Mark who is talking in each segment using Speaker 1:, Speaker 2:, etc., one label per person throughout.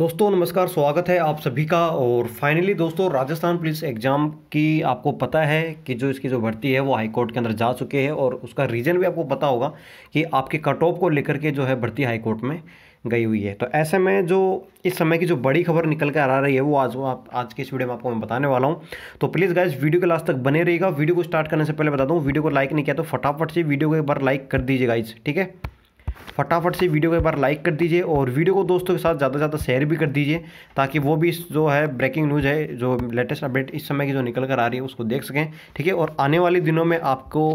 Speaker 1: दोस्तों नमस्कार स्वागत है आप सभी का और फाइनली दोस्तों राजस्थान पुलिस एग्ज़ाम की आपको पता है कि जो इसकी जो भर्ती है वो हाईकोर्ट के अंदर जा चुके हैं और उसका रीज़न भी आपको पता होगा कि आपके कट ऑफ को लेकर के जो है भर्ती हाईकोर्ट में गई हुई है तो ऐसे में जो इस समय की जो बड़ी खबर निकल कर आ रही है वो आज वो आप आज की इस वीडियो में आपको मैं बताने वाला हूँ तो प्लीज़ गाइज वीडियो के लास्ट तक बने रहेगा वीडियो को स्टार्ट करने से पहले बता दूँ वीडियो को लाइक नहीं किया तो फटाफट से वीडियो को एक बार लाइक कर दीजिए गाइज ठीक है फटाफट से वीडियो को एक बार लाइक कर दीजिए और वीडियो को दोस्तों के साथ ज़्यादा से ज़्यादा शेयर भी कर दीजिए ताकि वो भी जो है ब्रेकिंग न्यूज़ है जो लेटेस्ट अपडेट इस समय की जो निकल कर आ रही है उसको देख सकें ठीक है और आने वाले दिनों में आपको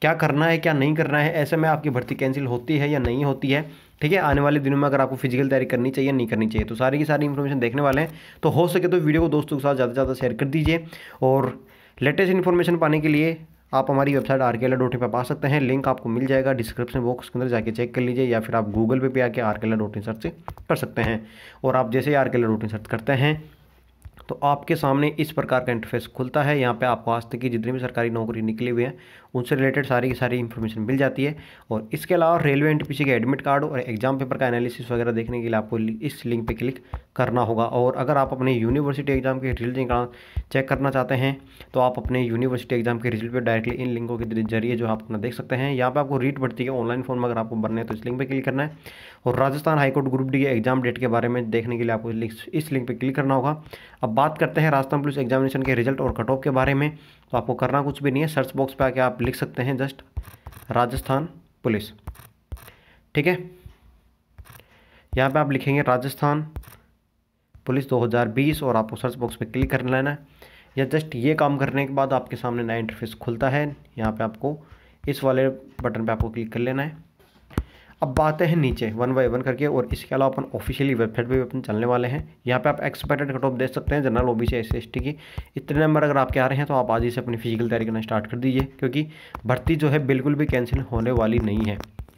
Speaker 1: क्या करना है क्या नहीं करना है ऐसे में आपकी भर्ती कैंसिल होती है या नहीं होती है ठीक है आने वाले दिनों में अगर आपको फिजिकल तैयारी करनी चाहिए नहीं करनी चाहिए तो सारी की सारी इन्फॉर्मेशन देखने वाले हैं तो हो सके तो वीडियो को दोस्तों के साथ ज़्यादा से ज़्यादा शेयर कर दीजिए और लेटेस्ट इन्फॉर्मेशन पाने के लिए आप हमारी वेबसाइट आर के डॉट पर पा सकते हैं लिंक आपको मिल जाएगा डिस्क्रिप्शन बॉक्स के अंदर जाके चेक कर लीजिए या फिर आप गूगल पे भी आके are K dot in search कर सकते हैं और आप जैसे ही R K dot in search करते हैं तो आपके सामने इस प्रकार का इंटरफेस खुलता है यहाँ पे आपको आज तक की जितनी भी सरकारी नौकरी निकली हुई है उनसे रिलेटेड सारी की सारी इन्फॉर्मेशन मिल जाती है और इसके अलावा रेलवे एन के एडमिट कार्ड और एग्जाम पेपर का एनालिसिस वगैरह देखने के लिए आपको इस लिंक पर क्लिक करना होगा और अगर आप अपने यूनिवर्सिटी एग्जाम के रिजल्ट चेक करना चाहते हैं तो आप अपने यूनिवर्सिटी एग्जाम के रिजल्ट पर डायरेक्टली इन लिंकों के जरिए जो आप अपना देख सकते हैं यहाँ पर आपको रीट बढ़ती है ऑनलाइन फॉर्म अगर आपको भरना है तो इस लिंक पर क्लिक करना है और राजस्थान हाईकोर्ट ग्रुप डी के एग्जाम डेट के बारे में देखने के लिए आपको इस लिंक पर क्लिक करना होगा अब बात करते हैं राजस्थान पुलिस एग्जामिनेशन के रिजल्ट और कट ऑफ के बारे में तो आपको करना कुछ भी नहीं है सर्च बॉक्स पर आके आप लिख सकते हैं जस्ट राजस्थान पुलिस ठीक है यहाँ पे आप लिखेंगे राजस्थान पुलिस 2020 और आपको सर्च बॉक्स पे क्लिक कर लेना है या जस्ट ये काम करने के बाद आपके सामने नया इंटरफेस खुलता है यहाँ पे आपको इस वाले बटन पे आपको क्लिक कर लेना है अब बातें हैं नीचे वन बाई वन करके और इसके अलावा अपन ऑफिशियली वेबसाइट पे भी अपन चलने वाले हैं यहाँ पे आप एक्सपेक्टेड कट ऑफ देख सकते हैं general OBC S S T की इतने नंबर अगर आपके आ रहे हैं तो आप आज ही से अपनी फिजिकल तैयारी करना स्टार्ट कर दीजिए क्योंकि भर्ती जो है बिल्कुल भी कैंसिल होने वाली नहीं है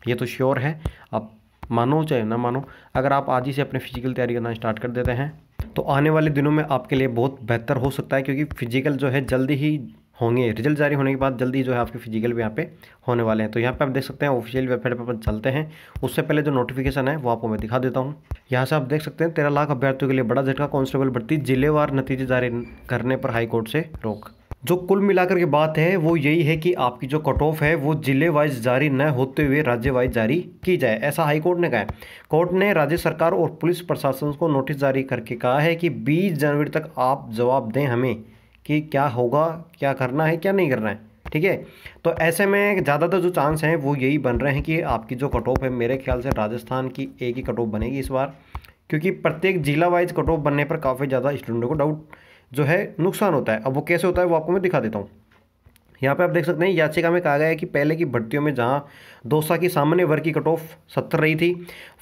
Speaker 1: ये तो श्योर है आप मानो चाहे ना मानो अगर आप आज ही से अपनी फिजिकल तैयारी करना स्टार्ट कर देते हैं तो आने वाले दिनों में आपके लिए बहुत बेहतर हो सकता है क्योंकि फिजिकल जो है जल्दी ही होंगे रिजल्ट जारी होने के बाद जल्दी जो है आपके फिजिकल भी यहाँ पे होने वाले हैं तो यहाँ पे आप देख सकते हैं ऑफिशियल वेबसाइट पर अपन चलते हैं उससे पहले जो नोटिफिकेशन है वो आपको मैं दिखा देता हूँ यहाँ से आप देख सकते हैं तेरह लाख अभ्यर्थियों के लिए बड़ा झटका कांस्टेबल भर्ती जिलेवार नतीजे जारी करने पर हाईकोर्ट से रोक जो कुल मिलाकर के बात है वो यही है कि आपकी जो कट ऑफ है वो जिले वाइज जारी न होते हुए राज्य वाइज जारी की जाए ऐसा हाईकोर्ट ने कहा है कोर्ट ने राज्य सरकार और पुलिस प्रशासन को नोटिस जारी करके कहा है कि 20 जनवरी तक आप जवाब दें हमें कि क्या होगा क्या करना है क्या नहीं करना है ठीक है तो ऐसे में ज़्यादातर जो चांस हैं वो यही बन रहे हैं कि आपकी जो कट ऑफ है मेरे ख्याल से राजस्थान की एक ही कट ऑफ बनेगी इस बार क्योंकि प्रत्येक जिला वाइज कट ऑफ बनने पर काफ़ी ज़्यादा स्टूडेंटों को डाउट जो है नुकसान होता है अब वो कैसे होता है वो आपको मैं दिखा देता हूँ यहाँ पे आप देख सकते हैं याचिका में कहा गया है कि पहले की भर्तियों में जहाँ दोसा की सामान्य वर्ग की कट ऑफ सत्तर रही थी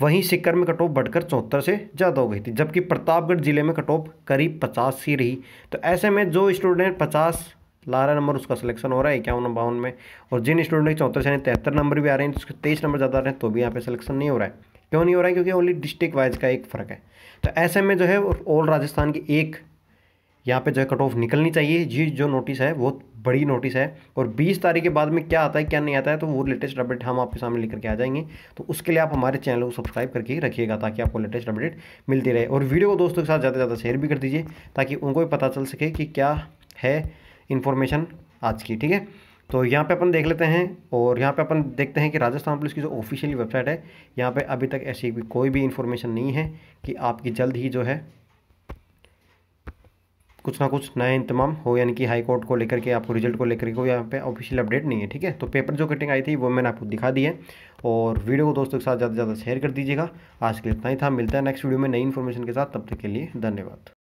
Speaker 1: वहीं सिक्कर में कट ऑफ बढ़कर चौहत्तर से ज़्यादा हो गई थी जबकि प्रतापगढ़ जिले में कट ऑफ करीब पचास सी रही तो ऐसे में जो स्टूडेंट पचास ला रहा नंबर उसका सिलेक्शन हो रहा है इक्यावन बावन में और जिन स्टूडेंट के चौहत्तर से तिहत्तर नंबर भी आ रहे हैं उसके तेईस नंबर ज़्यादा आ रहे हैं तो भी यहाँ पे सिलेक्शन नहीं हो रहा है क्यों नहीं हो रहा है क्योंकि ओनली डिस्ट्रिक्ट वाइज का एक फ़र्क है तो ऐसे में जो है ऑल राजस्थान की एक यहाँ पे जो है कट ऑफ निकलनी चाहिए ये जो नोटिस है बहुत बड़ी नोटिस है और 20 तारीख के बाद में क्या आता है क्या नहीं आता है तो वो लेटेस्ट अपडेट हम आपके सामने लेकर के आ जाएंगे तो उसके लिए आप हमारे चैनल को सब्सक्राइब करके रखिएगा ताकि आपको लेटेस्ट अपडेट मिलती रहे और वीडियो को दोस्तों के साथ ज़्यादा से ज़्यादा शेयर भी कर दीजिए ताकि उनको भी पता चल सके कि क्या है इन्फॉर्मेशन आज की ठीक है तो यहाँ पे अपन देख लेते हैं और यहाँ पे अपन देखते हैं कि राजस्थान पुलिस की जो ऑफिशियल वेबसाइट है यहाँ पे अभी तक ऐसी कोई भी इन्फॉर्मेशन नहीं है कि आपकी जल्द ही जो है कुछ ना कुछ नए इंतमाम हो यानी कि हाई कोर्ट को लेकर के आपको रिजल्ट को लेकर के कोई यहाँ पे ऑफिशियल अपडेट नहीं है ठीक है तो पेपर जो कटिंग आई थी वो मैंने आपको दिखा दी है और वीडियो को दोस्तों के साथ ज़्यादा से ज़्यादा शेयर कर दीजिएगा आज के लिए इतना ही था मिलता है नेक्स्ट वीडियो में नई इन्फॉर्मेशन के साथ तब तक के लिए धन्यवाद